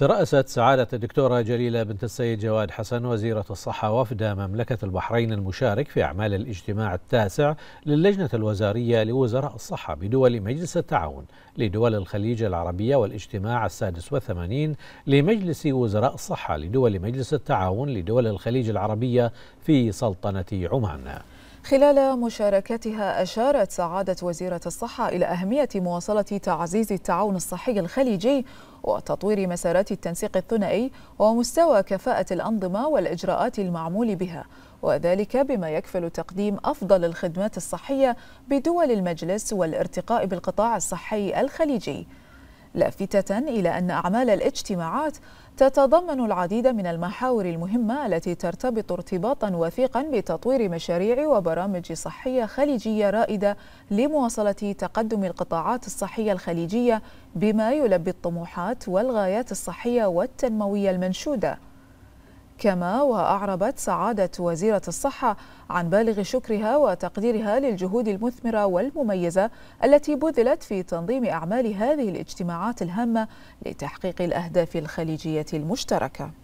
ترأست سعادة الدكتورة جليلة بنت السيد جواد حسن وزيرة الصحة وفد مملكة البحرين المشارك في أعمال الاجتماع التاسع للجنة الوزارية لوزراء الصحة بدول مجلس التعاون لدول الخليج العربية والاجتماع السادس والثمانين لمجلس وزراء الصحة لدول مجلس التعاون لدول الخليج العربية في سلطنة عمان خلال مشاركتها أشارت سعادة وزيرة الصحة إلى أهمية مواصلة تعزيز التعاون الصحي الخليجي وتطوير مسارات التنسيق الثنائي ومستوى كفاءة الأنظمة والإجراءات المعمول بها وذلك بما يكفل تقديم أفضل الخدمات الصحية بدول المجلس والارتقاء بالقطاع الصحي الخليجي لافتة إلى أن أعمال الاجتماعات تتضمن العديد من المحاور المهمة التي ترتبط ارتباطا وثيقا بتطوير مشاريع وبرامج صحية خليجية رائدة لمواصلة تقدم القطاعات الصحية الخليجية بما يلبي الطموحات والغايات الصحية والتنموية المنشودة كما وأعربت سعادة وزيرة الصحة عن بالغ شكرها وتقديرها للجهود المثمرة والمميزة التي بذلت في تنظيم أعمال هذه الاجتماعات الهامة لتحقيق الأهداف الخليجية المشتركة